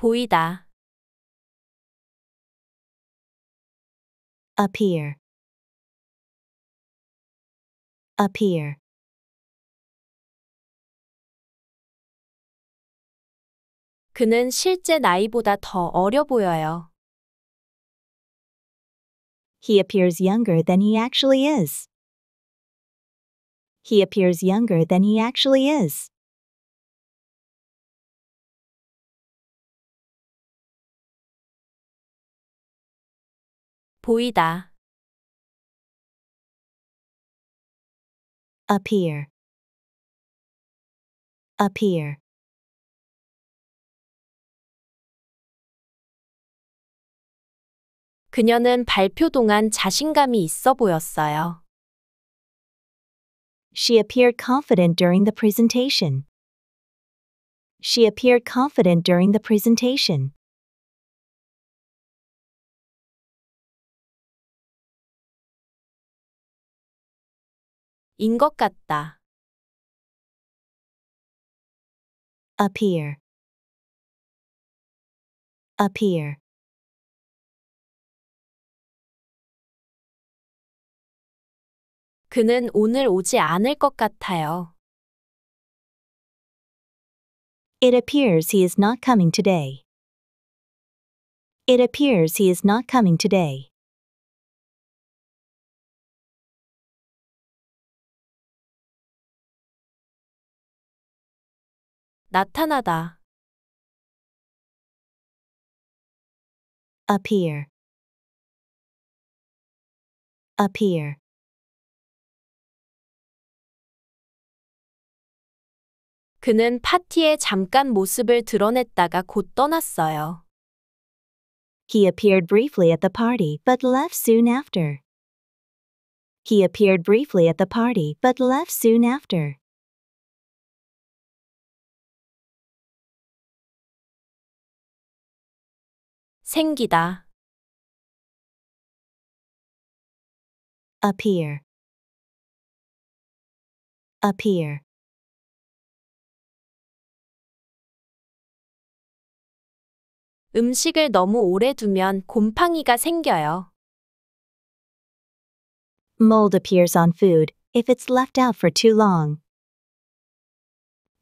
보이다. appear appear 그는 실제 나이보다 더 어려 보여요. He appears younger than he actually is. He appears younger than he actually is. 보이다. appear appear 그녀는 발표 동안 자신감이 있어 보였어요. She appeared confident during the presentation. She appeared confident during the presentation. 인것 같다. appear appear 그는 오늘 오지 않을 것 같아요. It appears he is not coming today. It appears he is not coming today. 나타나다. appear appear 그는 파티에 잠깐 모습을 드러냈다가 곧 떠났어요. He appeared briefly at the party but left soon after. He appeared briefly at the party but left soon after. 생기다. appear appear 음식을 너무 오래 두면 곰팡이가 생겨요. Mold appears on food if it's left out for too long.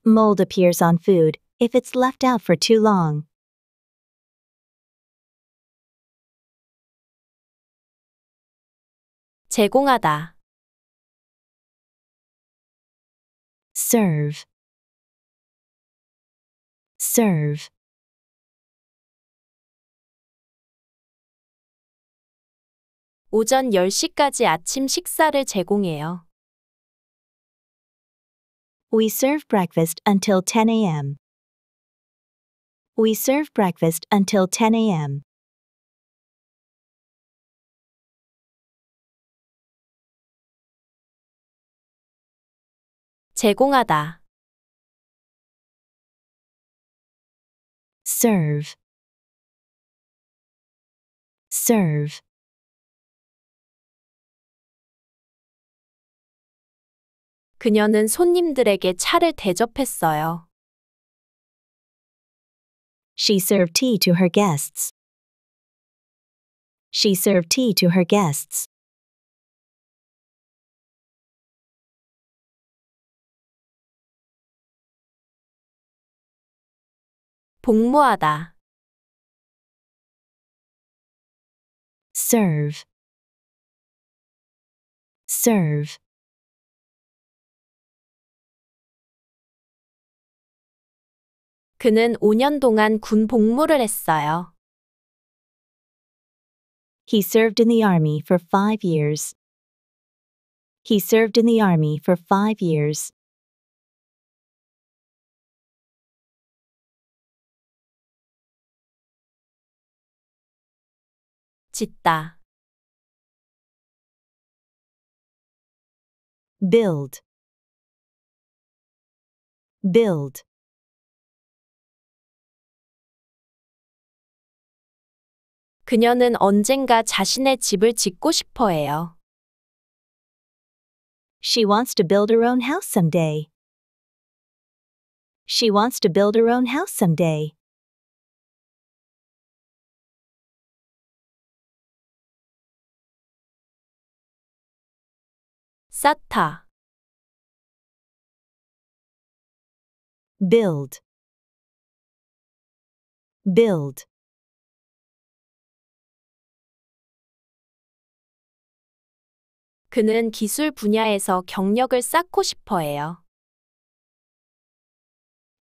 Mold appears on food if it's left out for too long. 제공하다. serve, serve. 오전 10시까지 아침 식사를 제공해요. We serve breakfast until 10 a.m. We serve breakfast until 10 a.m. 제공하다. serve, serve. 그녀는 손님들에게 차를 대접했어요. She served tea to her guests. She served tea to her guests. 복무하다. serve serve 그는 5년 동안 군 복무를 했어요. He served in the army for 5 years. He served in the army for 5 years. 짓다 build build 그녀는 언젠가 자신의 집을 짓고 싶어 해요. She wants to build her own house someday. She wants to build her own house someday. 쌓다 build build 그는 기술 분야에서 경력을 쌓고 싶어 해요.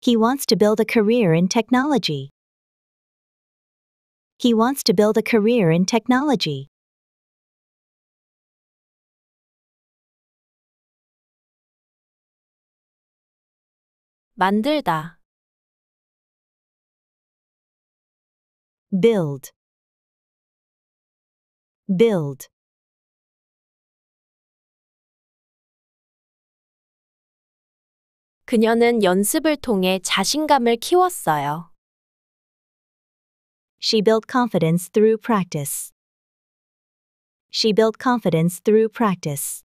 He wants to build a career in technology. He wants to build a career in technology. 만들다 build build 그녀는 연습을 통해 자신감을 키웠어요. She built confidence through practice. She built confidence through practice.